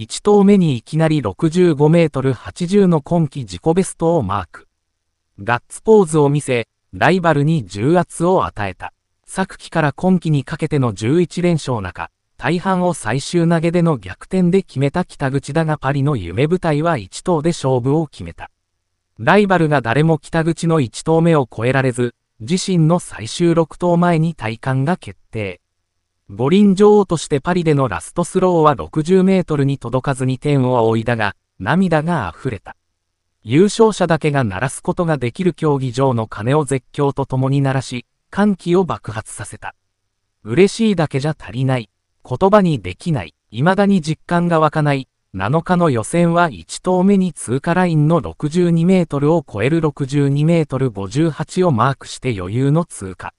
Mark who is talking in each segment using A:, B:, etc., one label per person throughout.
A: 1投目にいきなり65メートル80の今季自己ベストをマーク。ガッツポーズを見せ、ライバルに重圧を与えた。昨季から今季にかけての11連勝中、大半を最終投げでの逆転で決めた北口だがパリの夢舞台は1投で勝負を決めた。ライバルが誰も北口の1投目を超えられず、自身の最終6投前に体感が決定。五輪女王としてパリでのラストスローは60メートルに届かずに天を仰いだが、涙が溢れた。優勝者だけが鳴らすことができる競技場の鐘を絶叫と共に鳴らし、歓喜を爆発させた。嬉しいだけじゃ足りない。言葉にできない。未だに実感が湧かない。7日の予選は1投目に通過ラインの62メートルを超える62メートル58をマークして余裕の通過。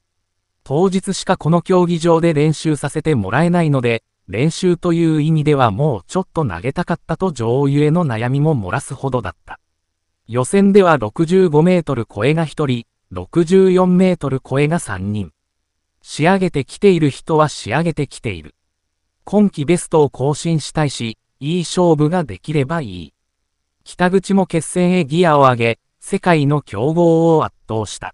A: 当日しかこの競技場で練習させてもらえないので、練習という意味ではもうちょっと投げたかったと女王ゆえの悩みも漏らすほどだった。予選では65メートル超えが1人、64メートル超えが3人。仕上げてきている人は仕上げてきている。今季ベストを更新したいし、いい勝負ができればいい。北口も決戦へギアを上げ、世界の強豪を圧倒した。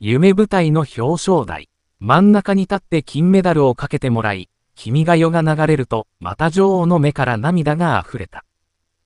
A: 夢舞台の表彰台。真ん中に立って金メダルをかけてもらい、君が世が流れると、また女王の目から涙が溢れた。